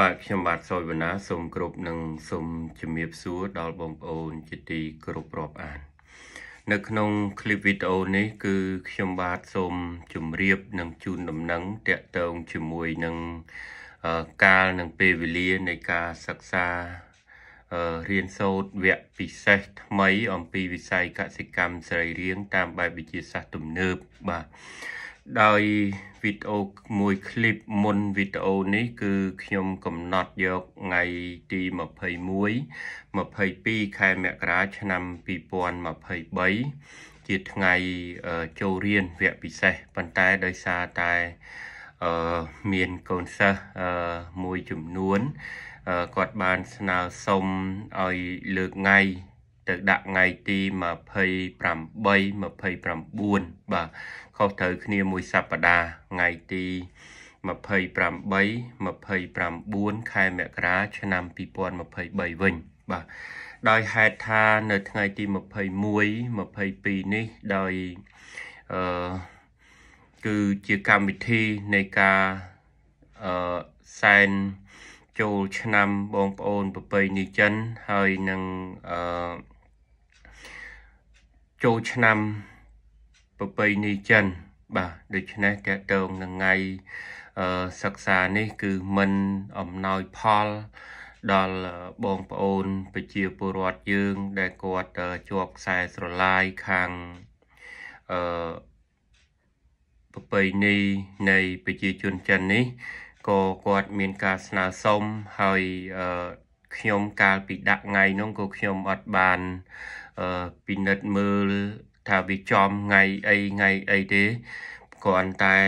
បាទខ្ញុំបាទសោយវណ្ណាសូមគ្រប់និងសូមជំរាបសួរដល់បងប្អូន ជាទីគោរពរាប់អាន នៅក្នុងคลิปវីដេអូនេះ គឺខ្ញុំបាទសូមជម្រាប និងជូនដំណឹងតកតងជាមួយនឹងកាលនិងពេលវេលានៃការសិក្សារៀនសូត្រវគ្គពិសេសថ្មី អំពីវិស័យកសិកម្មសរីរាង្គតាមបែបវិទ្យាសាស្ត្រទំនើបបាទដោយវីដេអូមួយឃ្លីបមុនវីដេអូនេះគឺខ្ញុំកំណត់យកថ្ងៃទី21 22ខែមករាឆ្នាំ2023ជាថ្ងៃចូលរៀនវគ្គពិសេសប៉ុន្តែដោយសារតែអឺមានកូនសិស្សអឺមួយចំនួនគាត់បានស្នើសុំឲ្យលើកថ្ងៃទៅដាក់ថ្ងៃទី28 29បាទខុសត្រូវគ្នាមួយសប្តាហ៍ថ្ងៃទី28 29ខែមករា ឆ្នាំ2023វិញបាទដោយហេតុថានៅថ្ងៃទី21 22នេះដោយអឺគឺជាកម្មវិធីនៃការអឺសែនចូលឆ្នាំបងប្អូនប្រពៃណីចិន ហើយនឹងអឺចូលឆ្នាំប្រពៃណីចិនបាទដូច្នេះតកតងនឹងថ្ងៃសិក្សានេះ គឺមិនអំណោយផលដល់បងប្អូនប្រជាពលរដ្ឋយើង ដែលគាត់ជាប់ខ្សែស្រឡាយខាងអឺប្រពៃណីនៃប្រជាជនចិននេះក៏គាត់មានការស្នើសុំហើយខ្ញុំកាលពីដាក់ថ្ងៃនោះក៏ខ្ញុំអត់បានអឺពិនិត្យមើលថាវាចំថ្ងៃអីថ្ងៃអីទេគ្រាន់តែ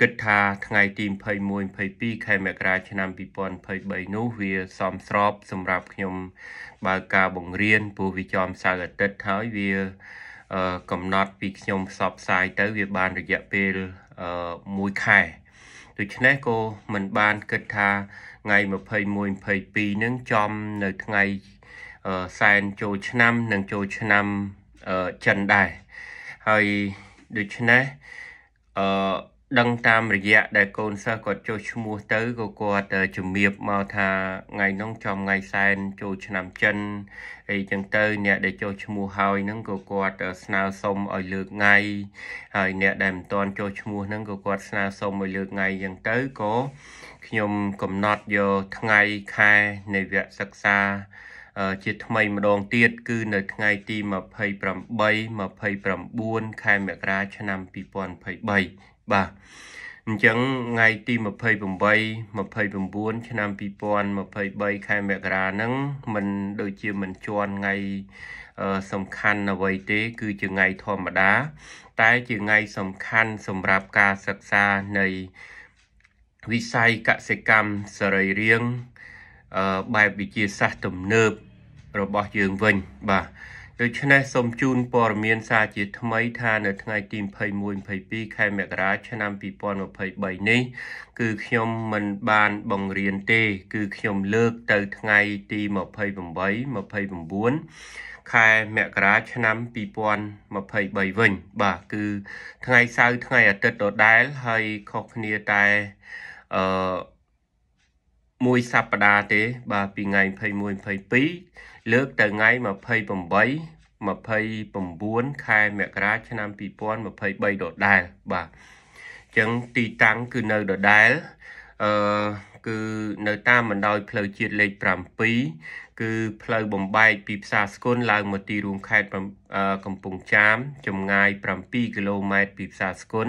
គិតថាថ្ងៃទី21 22ខែមករា ឆ្នាំ2023នោះវាសមស្របសម្រាប់ខ្ញុំ បើកការបង្រៀនព្រោះវាចំសៅរ៍អាទិត្យហើយវាកំណត់ពីខ្ញុំផ្សព្វផ្សាយ ទៅវាបានរយៈពេល1ខែដូច្នេះក៏មិនបានគិតថាថ្ងៃ21 22ហ្នឹងចំនៅថ្ងៃសែនចូលឆ្នាំនិងចូលឆ្នាំចិនដែរហើយដូច្នេះអឺដឹងតាមរយៈដែលកូនសិស្សគាត់ចុះឈ្មោះទៅក៏គាត់ជំរាបមកថាថ្ងៃនោះចំថ្ងៃសែនចូលឆ្នាំចិនអីចឹងទៅ អ្នកដែលចុះឈ្មោះហើយហ្នឹងក៏គាត់ស្នើសុំឲ្យលើកថ្ងៃហើយអ្នកដែលមិនទាន់ចុះឈ្មោះហ្នឹងក៏គាត់ស្នើសុំឲ្យលើកថ្ងៃចឹងទៅក៏ខ្ញុំកំណត់យកថ្ងៃខែនៃវគ្គសិក្សាជាថ្មីម្ដងទៀតគឺ នៅ ថ្ងៃទី28 29ខែមករា ឆ្នាំ2023បាទអញ្ចឹងថ្ងៃទី28 29ឆ្នាំ2023ខែមករាហ្នឹងมันដូចជាមិនជាន់ថ្ងៃសំខាន់អ្វីទេ គឺជាថ្ងៃធម្មតា តែជាថ្ងៃសំខាន់សម្រាប់ការសិក្សានៃវិស័យកសិកម្មសរីរាង្គបែបវិទ្យាសាស្ត្រទំនើបរបស់យើងវិញ បាទដូច្នេះសូមជូនព័ត៌មានសារជាថ្មីថានៅថ្ងៃទី21 22ខែមករាឆ្នាំ2023នេះ គឺខ្ញុំមិនបានបង្រៀនទេ គឺខ្ញុំលើកទៅថ្ងៃ ទី28 29ខែមករាឆ្នាំ2023វិញ បាទគឺថ្ងៃសៅរ៍ថ្ងៃអាទិត្យដដែលហើយខុសគ្នាតែអឺមួយសប្តាហ៍ទេ បាទពីថ្ងៃ21 22លើកទៅថ្ងៃ28 29ខែមករា ឆ្នាំ2023ដដែលបាទអញ្ចឹងទីតាំងគឺនៅដដែលអឺគឺនៅតាមបណ្ដោយផ្លូវជាតិលេខ7គឺផ្លូវបំបែកពីផ្សារស្គុន ឡើងមកទីរួមខេត្តកំពង់ចាមចម្ងាយ7គីឡូម៉ែត្រពីផ្សារស្គុន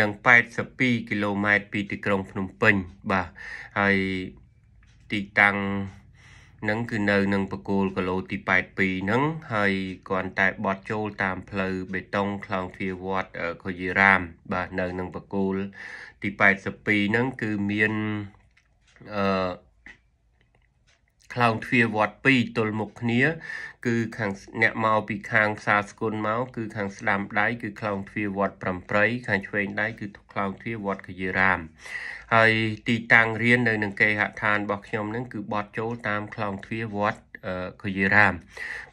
និង82គីឡូម៉ែត្រពីទីក្រុងភ្នំពេញបាទហើយទីតាំងនឹងគឺនៅនឹងបកូលគីឡូទី82ហ្នឹងហើយគ្រាន់តែបត់ចូលតាមផ្លូវបេតុងខ្លងទ្វារវត្តខូយីរាម បាទនៅនឹងបកូលទី82ហ្នឹងគឺមានអឺខ្លោងទ្វារវត្ត2ទល់មុខគ្នា គឺខាងអ្នកមកពីខាងផ្សារស្គុនមកគឺខាងស្ដាំដៃគឺខ្លោងទ្វារវត្ត8ខាងឆ្វេងដៃគឺខ្លោងទ្វារវត្តកយេរាមហើយ ទីតាំងរៀននៅនឹងគេហដ្ឋានរបស់ខ្ញុំនឹងគឺបត់ចូលតាមខ្លោងទ្វារវត្តកយេរាម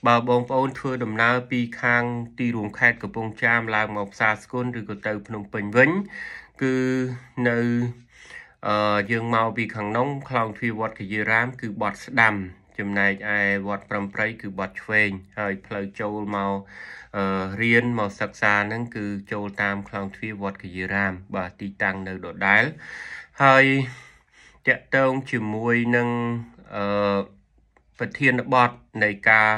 បើបងប្អូនធ្វើដំណើរពីខាងទីរួមខេត្តកំពង់ចាមឡើងមកផ្សារស្គុនឬក៏ទៅភ្នំពេញវិញគឺនៅអឺអឺយើងមកពីខាងនំខ្លងទ្វារវត្តកយិរាម គឺបត់ស្ដាំចំណែកឯវត្តប្រំប្រៃគឺបត់ឆ្វេងហើយផ្លូវចូលមកអឺរៀនមកសិក្សាហ្នឹងគឺចូលតាមខ្លងទ្វារវត្តកយិរាមបាទទីតាំងនៅដដែលហើយតកតងជាមួយនឹងអឺប្រធានបទនៃការ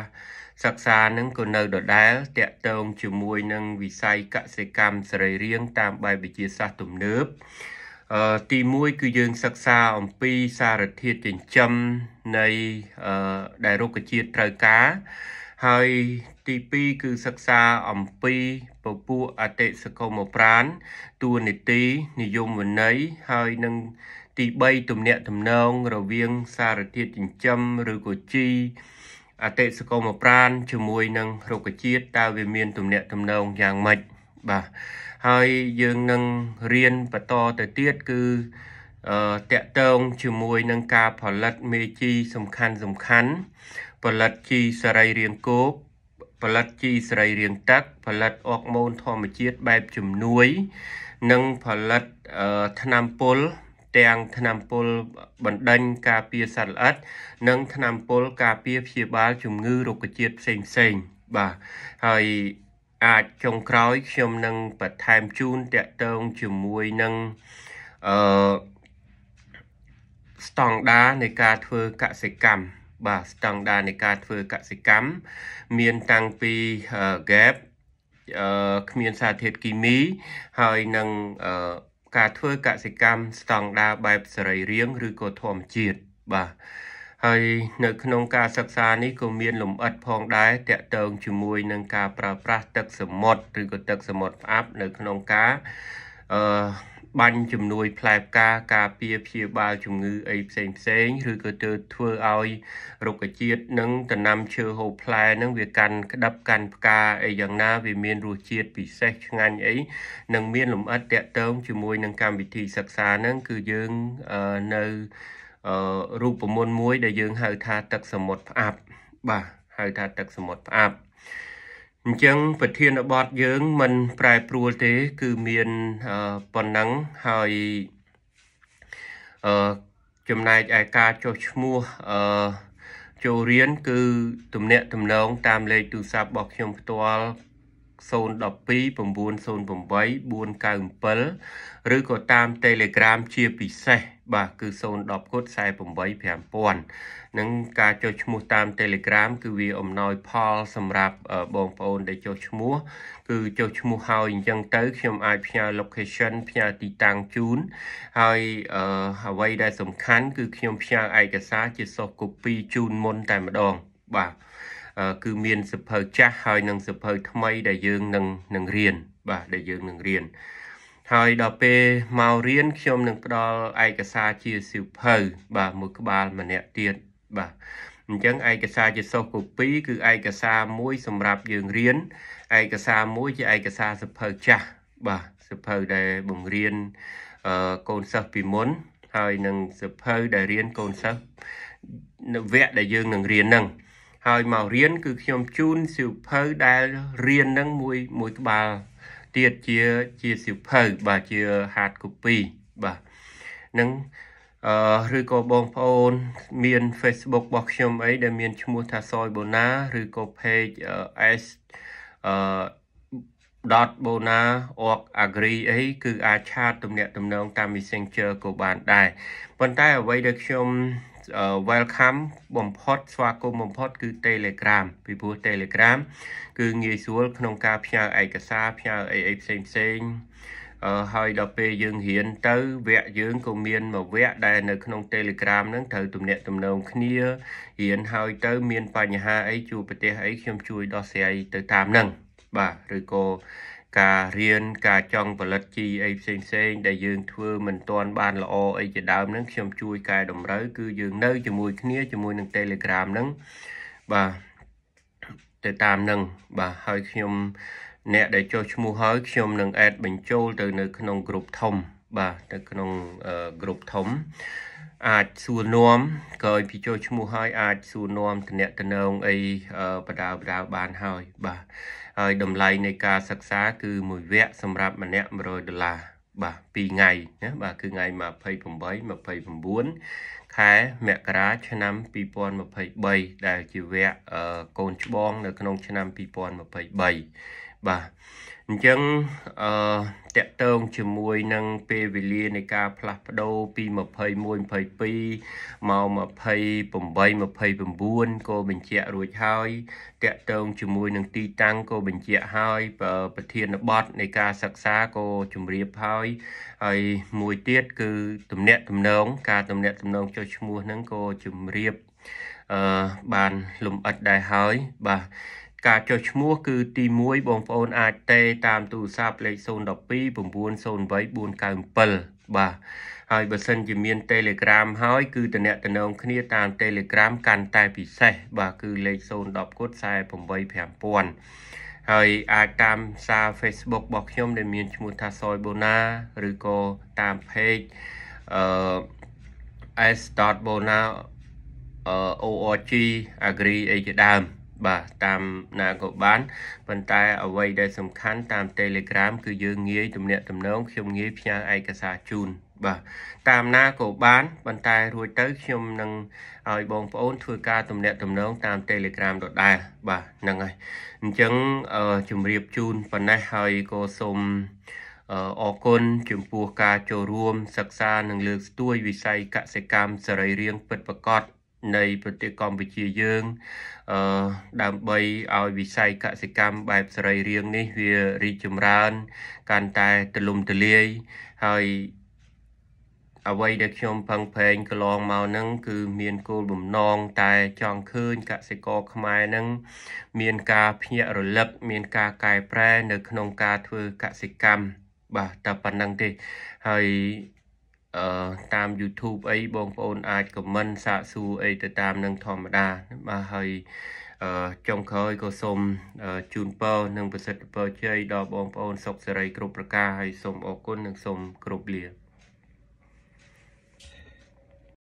សិក្សានឹងក៏នៅដដែលតកតងជាមួយនឹងវិស័យកសិកម្មសរីរាង្គតាមបែបវិទ្យាសាស្ត្រទំនើបទី1គឺយើងសិក្សាអំពីសារធាតុចិញ្ចឹមនៃដែលរុក្ខជាតិត្រូវការហើយទី2គឺសិក្សាអំពីពពួកអតិសកុមប្រានតួនាទីនិយមវិន័យហើយនឹងទី3ទំនាក់ទំនងរវាងសារធាតុចិញ្ចឹមឬក៏ជីអតិសកុមប្រានជាមួយនឹងរុក្ខជាតិតើវាមានទំនាក់ទំនងយ៉ាងម៉េច។បាទហើយយើងនឹងរៀនបន្តទៅទៀតគឺអឺតកតងជាមួយនឹងការផលិតមេជីសំខាន់សំខាន់ផលិតជីសរីរាង្គគោកផលិតជីសរីរាង្គទឹកផលិតអរម៉ូនធម្មជាតិបែបជំនួយ និងផលិតថ្នាំពុលទាំងថ្នាំពុលបណ្ដិញការពារសត្វល្អិតនិងថ្នាំពុលការពារព្យាបាល ជំងឺរោគជាតិផ្សេងៗបាទហើយអាចចុងក្រោយខ្ញុំនឹងបន្ថែមជូនតកតងជាមួយនឹងអឺស្តង់ដានៃការធ្វើកសិកម្មបាទស្តង់ដានៃការធ្វើកសិកម្មមានតាំងពី gap អឺគ្មានសារធាតុគីមី ហើយនឹងអឺការធ្វើកសិកម្មស្តង់ដារបែបសរីរាង្គឬក៏ធម្មជាតិបាទហើយនៅ ក្នុងការសិក្សានេះក៏មានលំអិតផងដែរតកតងជាមួយនឹងការប្រើប្រាស់ទឹកសមុទ្រឬក៏ទឹកសមុទ្រផ្អាប់នៅក្នុងការអឺបាញ់ជំនួយផ្លែផ្កាការពារព្យាបាលជំងឺអីផ្សេងផ្សេង ឬក៏ទៅធ្វើឲ្យរុក្ខជាតិនិងដំណាំឈើហូបផ្លែនឹងវាកាន់ក្តាប់កាន់ផ្កាអីយ៉ាងណា វាមានរសជាតិពិសេសឆ្ងាញ់អីនិងមានលំអិតតាក់ទងជាមួយនឹងកម្មវិធីសិក្សាហ្នឹងគឺយើងនៅរូបមន្តមួយដែលយើងហៅថាទឹកសមុទ្រផ្អាប់បាទហៅថាទឹកសមុទ្រផ្អាប់អញ្ចឹងប្រធានបទយើង មិនប្រែប្រួលទេ គឺមានប៉ុណ្ណឹងហើយអឺចំណែកឯការចុះឈ្មោះអឺចូលរៀនគឺទំនាក់ទំនងតាមលេខទូរស័ព្ទរបស់ខ្ញុំផ្ទាល់012908497ឬក៏តាម Telegram ជាពិសេសបាទគឺ010កូដ48500នឹងការចុះឈ្មោះតាម Telegram គឺវាអំណោយផល សម្រាប់បងប្អូនដែលចុះឈ្មោះ គឺចុះឈ្មោះហើយអញ្ចឹងទៅខ្ញុំអាចផ្ញើ location ផ្ញើទីតាំងជូនហើយអ្វីដែលសំខាន់ គឺខ្ញុំផ្ញើឯកសារជា soft copy ជូនមុនតែម្ដងបាទគឺមានសិភៅចាស់ហើយនិងសិភៅថ្មី ដែលយើងនឹងនឹងរៀនបាទដែលយើងនឹងរៀនហើយដល់ពេលមករៀនខ្ញុំនឹងផ្ដល់ឯកសារជាសិភៅ បាទមួយ ក្បាលម្នាក់ទៀតបាទអញ្ចឹងឯកសារជា soft copy គឺឯកសារមួយសម្រាប់យើងរៀនឯកសារមួយជាឯកសារសិភៅចាស់បាទសិភៅដែលបង្រៀនកូនសិស្សពីមុនហើយនឹងសិភៅដែលរៀនកូនសិស្សនៅវគ្គដែលយើងនឹងរៀនហ្នឹងហើយមករៀនគឺខ្ញុំជូនសៀវភៅដែល រៀននឹងមួយមួយក្បាលទៀតជាជាសៀវភៅបាទជា hard copy បាទនឹងអឺឬក៏បងប្អូនមាន Facebook របស់ខ្ញុំអីដែលមានឈ្មោះថាសយបូណាឬក៏ page s អឺ .bona.agree អី គឺអាចឆាតទំនាក់ទំនងតាម Messenger ក៏បានដែរប៉ុន្តែ អ្វីដែលខ្ញុំ welcome បំផុតស្វាគមន៍បំផុត គឺ Telegram ពីព្រោះ Telegram គឺងាយស្រួល ក្នុងការផ្ញើឯកសារផ្ញើអីអីផ្សេងផ្សេងហើយដល់ពេលយើងរៀនទៅវគ្គយើងក៏មានមួយវគ្គដែលនៅក្នុង Telegram ហ្នឹងត្រូវទំនាក់ទំនងគ្នារៀនហើយទៅ មានបញ្ហាអីជួបប្រទេសអីខ្ញុំជួយដោះស្រាយទៅតាមហ្នឹងបាទឬក៏ការរៀនការចង់ផលិតជីអីផ្សេងផ្សេង ដែលយើងធ្វើមិនទាន់បានល្អអីជាដើមហ្នឹងខ្ញុំជួយកែតម្រូវគឺយើងនៅជាមួយគ្នាជាមួយនឹង Telegram ហ្នឹងបាទទៅតាមហ្នឹងបាទហើយខ្ញុំអ្នក ដែលចុះឈ្មោះហើយខ្ញុំនឹងអេតបញ្ចូល ទៅនៅក្នុងក្រុមធំ បាទទៅក្នុងក្រុមធំ អាចសួរនាំក្រោយពីចូលឈ្មោះហើយអាចសួរនាំតំណែងអីបដាបដាបានហើយបាទហើយតម្លៃនៃការសិក្សាគឺមួយវគ្គសម្រាប់ម្នាក់100ដុល្លារបាទ2ថ្ងៃណាបាទគឺថ្ងៃ28 29ខែមករាឆ្នាំ2023ដែល ជាវគ្គកូនច្បងនៅក្នុងឆ្នាំ2023បាទអញ្ចឹងអឺតកតងជាមួយនឹង ពេលវេលានៃការផ្លាស់ប្ដូរពី21 22មក28 29ក៏បញ្ជាក់រួចហើយតកតងជាមួយនឹង ទីតាំងក៏បញ្ជាក់ហើយប្រធានបទនៃការសិក្សាក៏ជម្រាបហើយហើយមួយទៀតគឺតំណាក់តំណងការតំណាក់តំណងចុះឈ្មោះហ្នឹងក៏ជម្រាបអឺបានលំអិតដែរហើយបាទការចុះឈ្មោះគឺទី1បងប្អូនអាចទេតាមទូរស័ព្ទលេខ012908497បាទហើយបើសិនជាមាន Telegram ហើយគឺតំណតំណងគ្នាតាម Telegram កាន់តែពិសេសបាទគឺលេខ010កូដ48500ហើយអាចតាមសារ Facebook របស់ខ្ញុំ ដែលមានឈ្មោះថាសយបូណាឬក៏តាម page អឺ s.bona org agree អីជាដើមបាទតាមណាក៏បានប៉ុន្តែអ្វីដែលសំខាន់តាម Telegram គឺយើងងាយទំនាក់ទំនងខ្ញុំងាយផ្ញើឯកសារជូនបាទតាមណាក៏បានប៉ុន្តែរួចទៅខ្ញុំនឹងឲ្យបងប្អូន ធ្វើការទំនាក់ទំនងតាម Telegram ដដែលបាទហ្នឹងហើយអញ្ចឹងជម្រាបជូនប៉ុណ្ណេះហើយក៏សូមអរគុណចំពោះការចូលរួម សិក្សានិងលើកស្ទួយវិស័យកសិកម្មសរីរាង្គពិតប្រាកដនៃប្រទេសកម្ពុជាយើងអឺដើម្បីឲ្យវិស័យកសិកម្មបែបសេរីរាងនេះវារីកចម្រើន កាន់តែទូលំទូលាយហើយអ្វីដែលខ្ញុំផឹងផែងកន្លងមកហ្នឹងគឺមានគោលបំណងតែចង់ឃើញកសិករខ្មែរហ្នឹងមានការភ្ញាក់រលឹកមានការកែប្រែនៅក្នុងការធ្វើកសិកម្មបាទតែប៉ុណ្្នឹងទេហើយតាម YouTube អីបងប្អូនអាច comment សាកសួរអីទៅតាមនឹងធម្មតាបាទហើយចុងក្រោយក៏សូមជូនពរនិងប្រសិទ្ធពរជ័យដល់បងប្អូន សុខសេរីគ្រប់ប្រការហើយសូមអរគុណនិងសូមគោរពលា